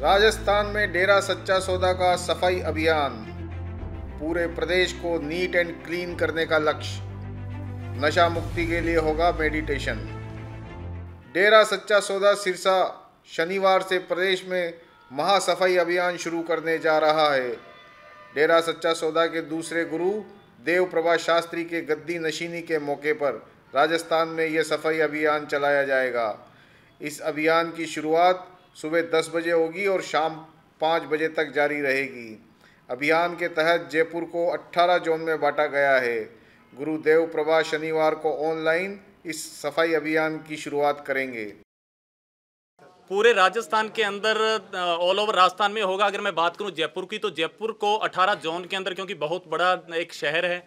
राजस्थान में डेरा सच्चा सौदा का सफाई अभियान पूरे प्रदेश को नीट एंड क्लीन करने का लक्ष्य नशा मुक्ति के लिए होगा मेडिटेशन डेरा सच्चा सौदा सिरसा शनिवार से प्रदेश में महासफाई अभियान शुरू करने जा रहा है डेरा सच्चा सौदा के दूसरे गुरु देव प्रभा शास्त्री के गद्दी नशीनी के मौके पर राजस्थान में यह सफाई अभियान चलाया जाएगा इस अभियान की शुरुआत सुबह दस बजे होगी और शाम पाँच बजे तक जारी रहेगी अभियान के तहत जयपुर को 18 जोन में बांटा गया है गुरुदेव प्रभा शनिवार को ऑनलाइन इस सफाई अभियान की शुरुआत करेंगे पूरे राजस्थान के अंदर ऑल ओवर राजस्थान में होगा अगर मैं बात करूं जयपुर की तो जयपुर को 18 जोन के अंदर क्योंकि बहुत बड़ा एक शहर है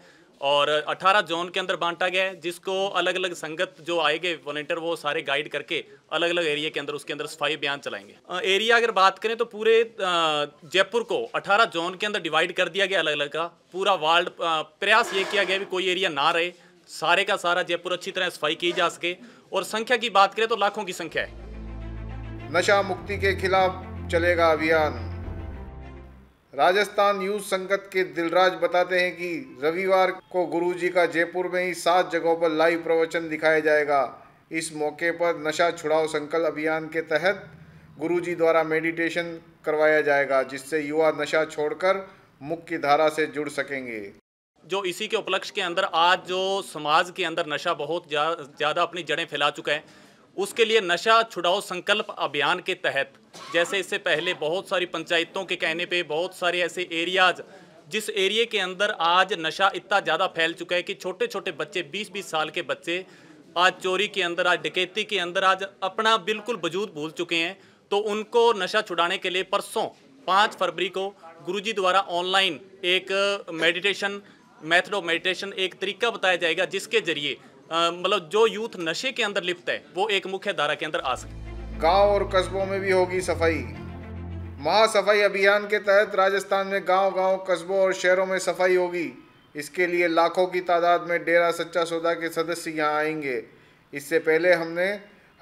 और 18 जोन के अंदर बांटा गया है जिसको अलग अलग संगत जो आएंगे वॉलेंटियर वो सारे गाइड करके अलग अलग एरिया के अंदर उसके अंदर सफाई अभियान चलाएंगे एरिया अगर बात करें तो पूरे जयपुर को 18 जोन के अंदर डिवाइड कर दिया गया अलग अलग का पूरा वर्ल्ड प्रयास ये किया गया भी कोई एरिया ना रहे सारे का सारा जयपुर अच्छी तरह सफाई की जा सके और संख्या की बात करें तो लाखों की संख्या है नशा मुक्ति के खिलाफ चलेगा अभियान राजस्थान यूथ संगत के दिलराज बताते हैं कि रविवार को गुरुजी का जयपुर में ही सात जगहों पर लाइव प्रवचन दिखाया जाएगा इस मौके पर नशा छुड़ाओ संकल्प अभियान के तहत गुरुजी द्वारा मेडिटेशन करवाया जाएगा जिससे युवा नशा छोड़कर मुख्य धारा से जुड़ सकेंगे जो इसी के उपलक्ष्य के अंदर आज जो समाज के अंदर नशा बहुत ज़्यादा जा, अपनी जड़ें फैला चुका है उसके लिए नशा छुड़ाओ संकल्प अभियान के तहत जैसे इससे पहले बहुत सारी पंचायतों के कहने पे बहुत सारे ऐसे एरियाज जिस एरिए के अंदर आज नशा इतना ज़्यादा फैल चुका है कि छोटे छोटे बच्चे 20-20 साल के बच्चे आज चोरी के अंदर आज डकैती के अंदर आज अपना बिल्कुल वजूद भूल चुके हैं तो उनको नशा छुड़ाने के लिए परसों पाँच फरवरी को गुरुजी द्वारा ऑनलाइन एक मेडिटेशन मैथड ऑफ मेडिटेशन एक तरीका बताया जाएगा जिसके जरिए मतलब जो यूथ नशे के अंदर लिप्त है वो एक मुख्य धारा के अंदर आ सके गाँव और कस्बों में भी होगी सफाई महा सफाई अभियान के तहत राजस्थान में गांव गांव कस्बों और शहरों में सफाई होगी इसके लिए लाखों की तादाद में डेरा सच्चा सौदा के सदस्य यहाँ आएंगे इससे पहले हमने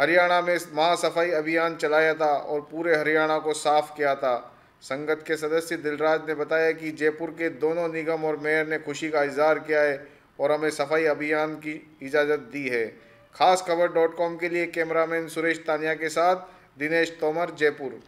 हरियाणा में महा सफाई अभियान चलाया था और पूरे हरियाणा को साफ किया था संगत के सदस्य दिलराज ने बताया कि जयपुर के दोनों निगम और मेयर ने खुशी का इजहार किया है और हमें सफाई अभियान की इजाज़त दी है खास खबर डॉट कॉम के लिए कैमरामैन सुरेश तानिया के साथ दिनेश तोमर जयपुर